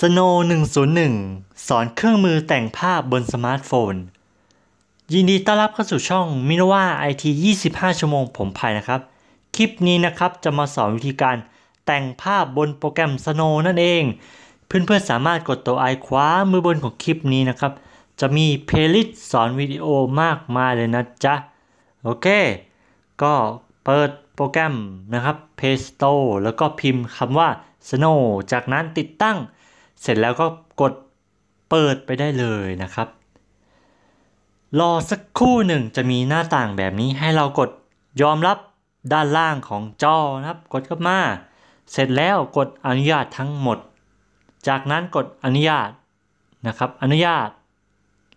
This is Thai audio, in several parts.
Snow 101 สอนเครื่องมือแต่งภาพบนสมาร์ทโฟน ยินดีต้อนรับเข้าสู่ช่องมิโนวาไอที25 ชั่วโมงผมภัยนะครับ คลิปนี้นะครับจะมาสอนวิธีการแต่งภาพบนโปรแกรม Snow นั่นเอง เพื่อนๆสามารถกดตัวไอคว้ามือบนของคลิปนี้นะครับ จะมีเพลย์ลิสต์สอนวิดีโอมากมายเลยนะจ๊ะ โอเค ก็เปิดโปรแกรมนะครับ Play Store แล้วก็พิมพ์คำว่า Snow จากนั้นติดตั้งเสร็จแล้วก็กดเปิดไปได้เลยนะครับรอสักครู่หนึ่งจะมีหน้าต่างแบบนี้ให้เรากดยอมรับด้านล่างของจอนะครับ กดเข้ามา เสร็จแล้วกดอนุญาตทั้งหมด จากนั้นกดอนุญาตนะครับ อนุญาต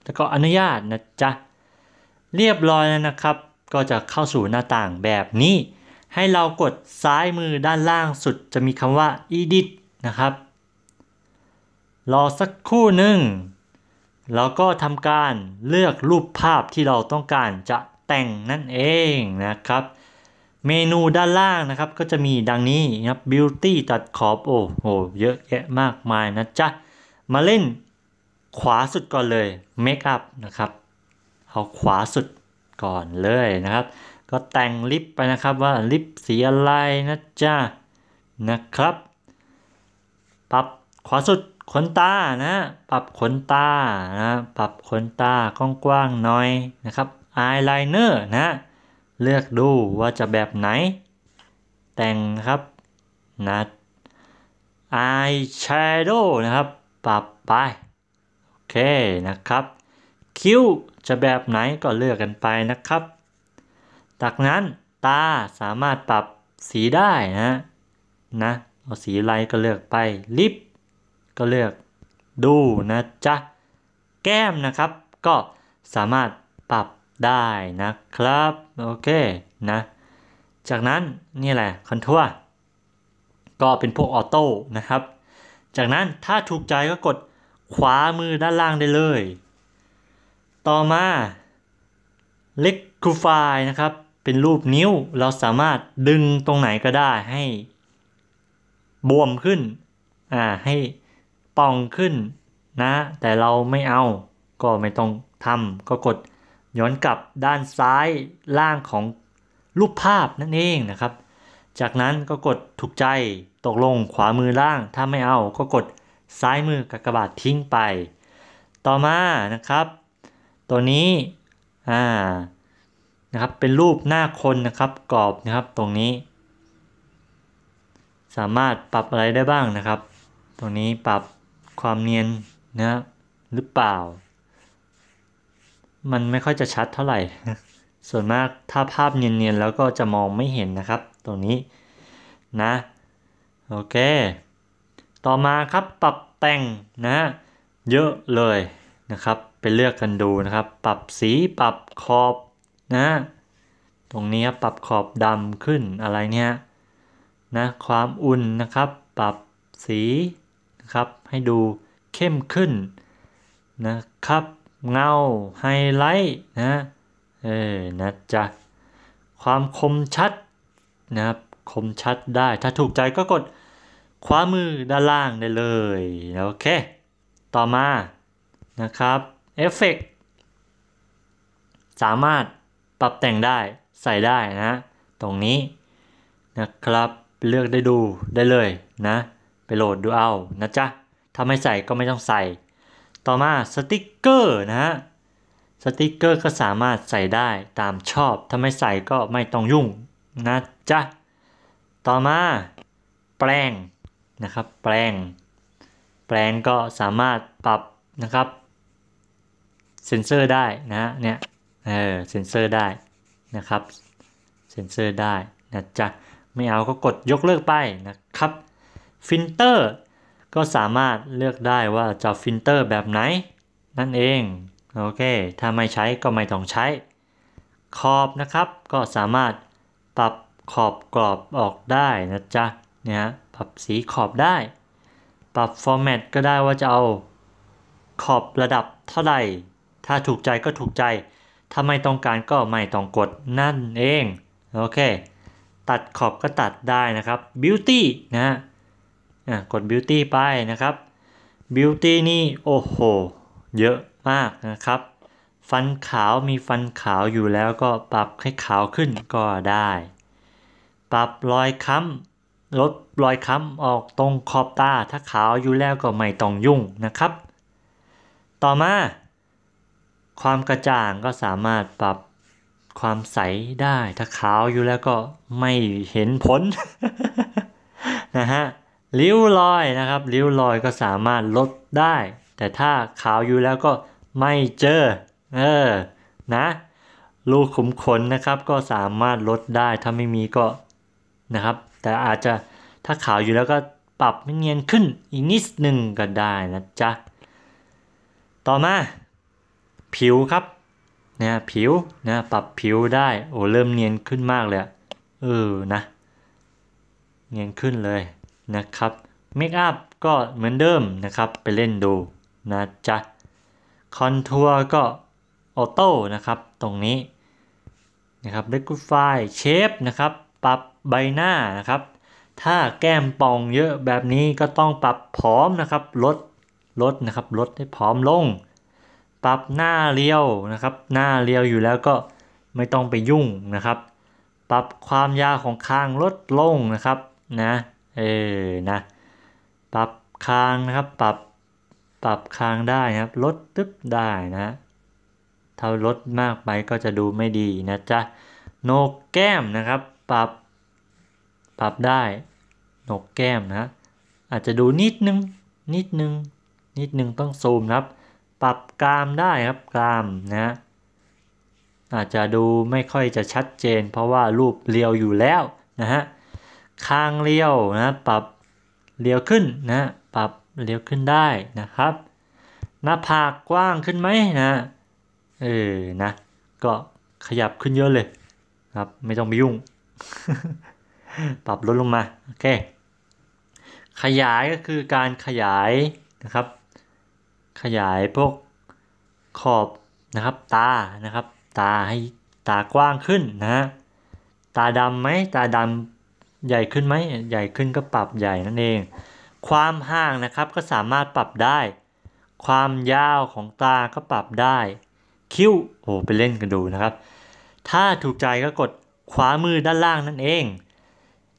แล้วก็อนุญาตนะจ๊ะเรียบร้อยแล้วนะครับ ก็จะเข้าสู่หน้าต่างแบบนี้ ให้เรากดซ้ายมือด้านล่างสุดจะมีคำว่า edit นะครับรอสักครู่หนึ่งแล้วก็ทำการเลือกรูปภาพที่เราต้องการจะแต่งนั่นเองนะครับ เมนูด้านล่างนะครับก็จะมีดังนี้นะครับ beauty ตัดขอบโอ้โห เยอะแยะมากมายนะจ๊ะมาเล่นขวาสุดก่อนเลย make up นะครับเอาขวาสุดก่อนเลยนะครับ ก็แต่งลิปไปนะครับว่าลิปสีอะไรนะจ๊ะนะครับ ปรับขวาสุดขนตา นะ ปรับขนตา นะ ปรับขนตา กว้างๆหน่อย นะครับ อายไลเนอร์ นะ เลือกดูว่าจะแบบไหน แต่งครับนะอายแชโดว์ นะครับ ปรับไป โอเค นะครับ คิ้ว จะแบบไหนก็เลือกกันไปนะครับ จากนั้น ตาสามารถปรับสีได้นะ นะเอาสีอะไรก็เลือกไป ลิปก็เลือกดูนะจ๊ะแก้มนะครับ ก็สามารถปรับได้นะครับ โอเคนะ จากนั้นนี่แหละคอนทัวร์ก็เป็นพวกออโต้นะครับ จากนั้นถ้าถูกใจก็กดขวามือด้านล่างได้เลย ต่อมาล e ก t ูฟายนะครับ เป็นรูปนิ้วเราสามารถดึงตรงไหนก็ได้ให้ บวมขึ้นอ่าให้ป่องขึ้นนะแต่เราไม่เอาก็ไม่ต้องทำก็กดย้อนกลับด้านซ้ายล่างของรูปภาพนั่นเองนะครับ จากนั้นก็กดถูกใจตกลงขวามือล่าง ถ้าไม่เอา ก็กดซ้ายมือกากบาททิ้งไป ต่อมานะครับ ตัวนี้อ่านะครับเป็นรูปหน้าคนนะครับกรอบนะครับตรงนี้ สามารถปรับอะไรได้บ้างนะครับ ตรงนี้ปรับความเนียนนะหรือเปล่ามันไม่ค่อยจะชัดเท่าไหร่ ส่วนมากถ้าภาพเนียนๆแล้วก็จะมองไม่เห็นนะครับตรงนี้นะโอเค ต่อมาครับปรับแต่งนะเยอะเลยนะครับไปเลือกกันดูนะครับ ปรับสีปรับขอบนะตรงนี้ปรับขอบดำขึ้นอะไรเนี่ยนะความอุ่นนะครับ ปรับสีครับให้ดูเข้มขึ้นนะครับเงาไฮไลท์นะเออนะจ๊ะความคมชัดนะครับ คมชัดได้ถ้าถูกใจก็กดขวามือด้านล่างได้เลย โอเค ต่อมานะครับเอฟเฟกสามารถปรับแต่งได้ใส่ได้นะ ตรงนี้นะครับเลือกได้ดูได้เลยนะไปโหลดดูเอานะจ๊ะถ้าไม่ใส่ก็ไม่ต้องใส่ ต่อมาสติกเกอร์นะฮะ สติกเกอร์ก็สามารถใส่ได้ตามชอบถ้าไม่ใส่ก็ไม่ต้องยุ่งนะจ๊ะ ต่อมา แปลงนะครับแปลงแปลงก็สามารถปรับนะครับเซ็นเซอร์ได้นะเนี่ย เออเซ็นเซอร์ได้นะครับ เซ็นเซอร์ได้นะจ๊ะ ไม่เอาก็กดยกเลิกไปนะครับฟิลเตอร์ก็สามารถเลือกได้ว่าจะฟิลเตอร์แบบไหน นั่นเองโอเคถ้าไม่ใช้ก็ไม่ต้องใช้ ขอบนะครับก็สามารถปรับขอบกรอบออกได้นะจ๊ะเนี่ยปรับสีขอบได้ ปรับฟอร์แมตก็ได้ว่าจะเอาขอบระดับเท่าไหร่ถ้าถูกใจก็ถูกใจ ถ้าไม่ต้องการก็ไม่ต้องกดนั่นเองโอเค ตัดขอบก็ตัดได้นะครับ beauty นะฮะกด Beauty ไปนะครับ Beauty นี่ โอ้โหเยอะมากนะครับ ฟันขาวมีฟันขาวอยู่แล้วก็ปรับให้ขาวขึ้นก็ได้ ปรับรอยค้ำลดรอยค้ำออกตรงขอบตาถ้าขาวอยู่แล้วก็ไม่ต้องยุ่งนะครับ ต่อมา ความกระจ่างก็สามารถปรับความใสได้ ถ้าขาวอยู่แล้วก็ไม่เห็นผลนะฮะริ้วรอยนะครับริ้วรอยก็สามารถลดได้ แต่ถ้าขาวอยู่แล้วก็ไม่เจอ เออ นะรูขุมขนนะครับ ก็สามารถลดได้ ถ้าไม่มีก็นะครับ แต่อาจจะถ้าขาวอยู่แล้วก็ปรับให้เนียนขึ้น อีกนิดหนึ่งก็ได้นะจ๊ะ ต่อมาผิวครับนะผิวนะปรับผิวได้ โอ้ เริ่มเนียนขึ้นมากเลยเออ นะ เนียนขึ้นเลยนะครับเมคอัพก็เหมือนเดิมนะครับไปเล่นดูนะจ๊ะคอนทัวร์ก็ออโต้นะครับ ตรงนี้นะครับเลกไฟเชฟนะครับ ปรับใบหน้านะครับ ถ้าแก้มปองเยอะแบบนี้ก็ต้องปรับผอมนะครับลดลดนะครับลดให้ผอมลง ปรับหน้าเรียวนะครับหน้าเรียวอยู่แล้วก็ไม่ต้องไปยุ่งนะครับ ปรับความยาวของคางลดลงนะครับนะเออ นะ ปรับคางนะครับ ปรับ ปรับคางได้นะครับ ลดตึ๊บได้นะ ถ้าลดมากไปก็จะดูไม่ดีนะจ๊ะโหนกแก้มนะครับ ปรับ ปรับได้โหนกแก้มนะ อาจจะดูนิดนึง นิดนึง นิดนึงต้องซูมครับ ปรับกรามได้ครับกรามนะ อาจจะดูไม่ค่อยจะชัดเจน เพราะว่ารูปเรียวอยู่แล้วนะฮะข้างเลี้ยวนะปรับเลี้ยวขึ้นนะปรับเลี้ยวขึ้นได้นะครับหน้าผากกว้างขึ้นไหมนะเออนะก็ขยับขึ้นเยอะเลยครับไม่ต้องไปยุ่งปรับลดลงมาโอเคขยายก็คือการขยายนะครับ ขยายพวกขอบนะครับ ตานะครับ ตาให้ตากว้างขึ้นนะฮะตาดำไหมตาดำใหญ่ขึ้นไหม ใหญ่ขึ้นก็ปรับใหญ่นั่นเอง ความห่างนะครับก็สามารถปรับได้ ความยาวของตาก็ปรับได้ คิ้วโอ้ไปเล่นกันดูนะครับ ถ้าถูกใจก็กดขวามือด้านล่างนั่นเอง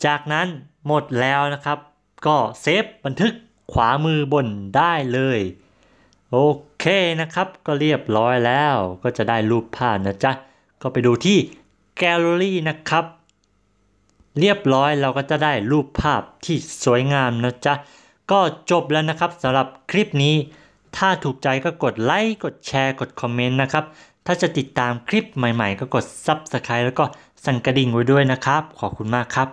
จากนั้นหมดแล้วนะครับก็เซฟบันทึกขวามือบนได้เลย โอเคนะครับ ก็เรียบร้อยแล้วก็จะได้รูปภาพนะจ๊ะ ก็ไปดูที่แกลเลอรี่นะครับเรียบร้อยเราก็จะได้รูปภาพที่สวยงามนะจ๊ะ ก็จบแล้วนะครับสำหรับคลิปนี้ ถ้าถูกใจก็กดไลค์กดแชร์กดคอมเมนต์นะครับ ถ้าจะติดตามคลิปใหม่ๆ ก็กด Subscribe แล้วก็สั่นกระดิ่งไว้ด้วยนะครับ ขอบคุณมากครับ